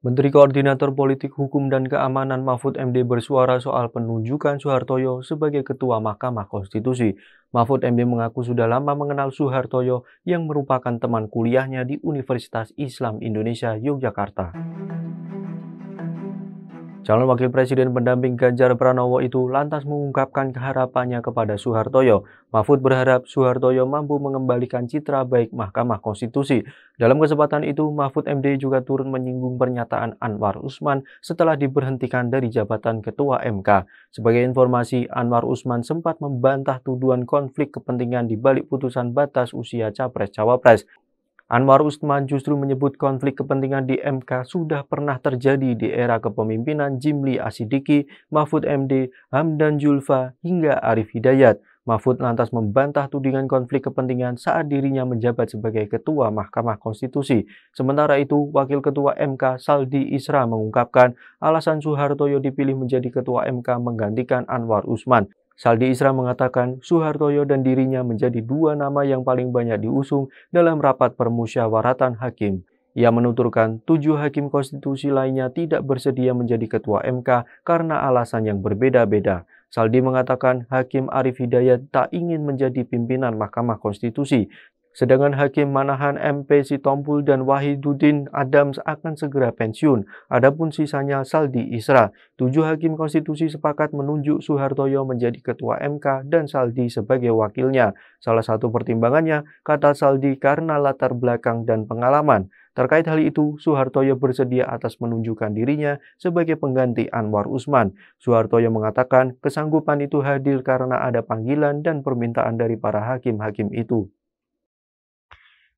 Menteri Koordinator Politik Hukum dan Keamanan Mahfud MD bersuara soal penunjukan Soehartoyo sebagai Ketua Mahkamah Konstitusi. Mahfud MD mengaku sudah lama mengenal Soehartoyo yang merupakan teman kuliahnya di Universitas Islam Indonesia Yogyakarta. Calon Wakil Presiden pendamping Ganjar Pranowo itu lantas mengungkapkan keharapannya kepada Soehartoyo. Mahfud berharap Soehartoyo mampu mengembalikan citra baik Mahkamah Konstitusi. Dalam kesempatan itu, Mahfud MD juga turun menyinggung pernyataan Anwar Usman setelah diberhentikan dari jabatan Ketua MK. Sebagai informasi, Anwar Usman sempat membantah tuduhan konflik kepentingan di balik putusan batas usia Capres-Cawapres. Anwar Usman justru menyebut konflik kepentingan di MK sudah pernah terjadi di era kepemimpinan Jimli Asidiki, Mahfud MD, Hamdan Julfa, hingga Arif Hidayat. Mahfud lantas membantah tudingan konflik kepentingan saat dirinya menjabat sebagai Ketua Mahkamah Konstitusi. Sementara itu, Wakil Ketua MK Saldi Isra mengungkapkan alasan Soehartoyo dipilih menjadi Ketua MK menggantikan Anwar Usman. Saldi Isra mengatakan Suhartoyo dan dirinya menjadi dua nama yang paling banyak diusung dalam rapat permusyawaratan hakim. Ia menuturkan tujuh hakim konstitusi lainnya tidak bersedia menjadi ketua MK karena alasan yang berbeda-beda. Saldi mengatakan Hakim Arif Hidayat tak ingin menjadi pimpinan Mahkamah Konstitusi Sedangkan Hakim Manahan MP Sitompul dan Wahiduddin Adams akan segera pensiun. Adapun sisanya Saldi Isra. Tujuh hakim konstitusi sepakat menunjuk Soehartoyo menjadi ketua MK dan Saldi sebagai wakilnya. Salah satu pertimbangannya, kata Saldi karena latar belakang dan pengalaman. Terkait hal itu, Soehartoyo bersedia atas menunjukkan dirinya sebagai pengganti Anwar Usman. Soehartoyo mengatakan kesanggupan itu hadir karena ada panggilan dan permintaan dari para hakim-hakim itu.